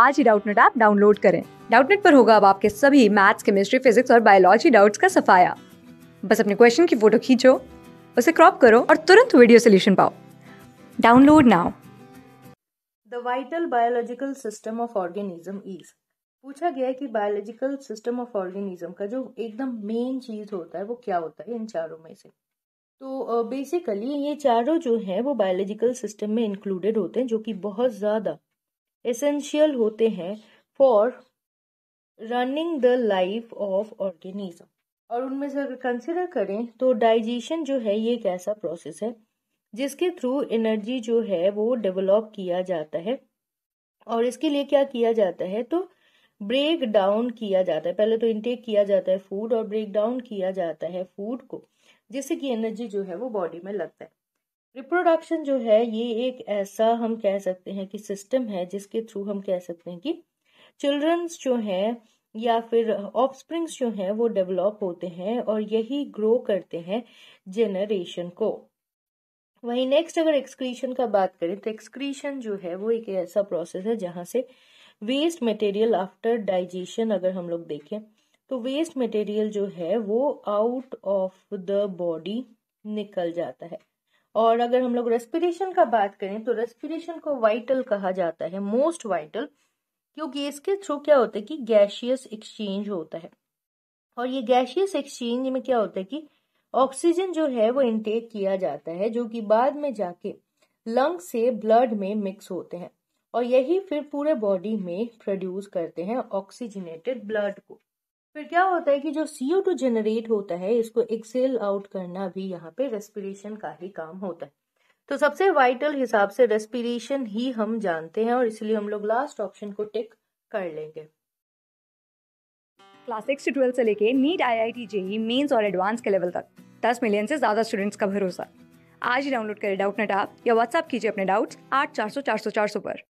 आज ही Doubtnut app download करें डाउटनेट पर होगा अब आपके सभी मैथ्स केमिस्ट्री फिजिक्स और बायोलॉजी डाउट्स का सफाया बस अपने क्वेश्चन की फोटो खींचो उसे क्रॉप करो और तुरंत वीडियो सोल्यूशन पाओ download now the vital biological system of organism is पूछा गया है कि बायोलॉजिकल सिस्टम ऑफ ऑर्गेनिज्म का जो एकदम मेन चीज होता है वो क्या होता है इन चारों में से तो बेसिकली ये चारों जो हैं वो बायोलॉजिकल सिस्टम में इंक्लूडेड होते हैं जो कि बहुत ज़्यादा एसेंशियल होते हैं for running the life of organism और उनमें से अगर कंसिडर करें तो डाइजेशन जो है ये एक ऐसा प्रोसेस है जिसके थ्रू एनर्जी जो है वो डेवलप किया जाता है और इसके लिए क्या किया जाता है तो ब्रेक डाउन किया जाता है पहले तो इनटेक किया जाता है फूड और ब्रेक डाउन किया जाता है फूड को जिससे कि एनर्जी जो है वो बॉडी में लगता है रिप्रोडक्शन जो है ये एक ऐसा हम कह सकते हैं कि सिस्टम है जिसके थ्रू हम कह सकते हैं कि चिल्ड्रंस जो हैं या फिर ऑफस्प्रिंग्स जो हैं वो डेवलप होते हैं और यही ग्रो करते हैं जेनरेशन को वहीं नेक्स्ट अगर एक्सक्रीशन का बात करें तो एक्सक्रीशन जो है वो एक ऐसा प्रोसेस है जहां से वेस्ट मटेरियल आफ्टर डाइजेशन अगर हम लोग देखें तो वेस्ट मटेरियल जो है वो आउट ऑफ द बॉडी निकल जाता है और अगर हम लोग रेस्पिरेशन का बात करें तो रेस्पिरेशन को वाइटल कहा जाता है मोस्ट वाइटल क्योंकि इसके थ्रू क्या होता है कि गैशियस एक्सचेंज होता है और ये गैशियस एक्सचेंज में क्या होता है कि ऑक्सीजन जो है वो इनटेक किया जाता है जो कि बाद में जाके लंग से ब्लड में मिक्स होते हैं और यही फिर पूरे बॉडी में प्रोड्यूस करते हैं ऑक्सीजनेटेड ब्लड को फिर क्या होता है कि जो सीओ टू जनरेट होता है इसको एक्सेल आउट करना भी यहाँ पे रेस्पिरेशन का ही काम होता है तो सबसे वाइटल हिसाब से रेस्पिरेशन ही हम जानते हैं और इसलिए हम लोग लास्ट ऑप्शन को टिक कर लेंगे क्लास सिक्स से ट्वेल्थ से लेके NEET I I T JEE mains और एडवांस के लेवल तक दस मिलियन से ज्यादा स्टूडेंट्स का भरोसा आज ही डाउनलोड करें डाउट नेट आप या व्हाट्सअप कीजिए अपने डाउट्स आठ चार सौ चार सौ चार सौ पर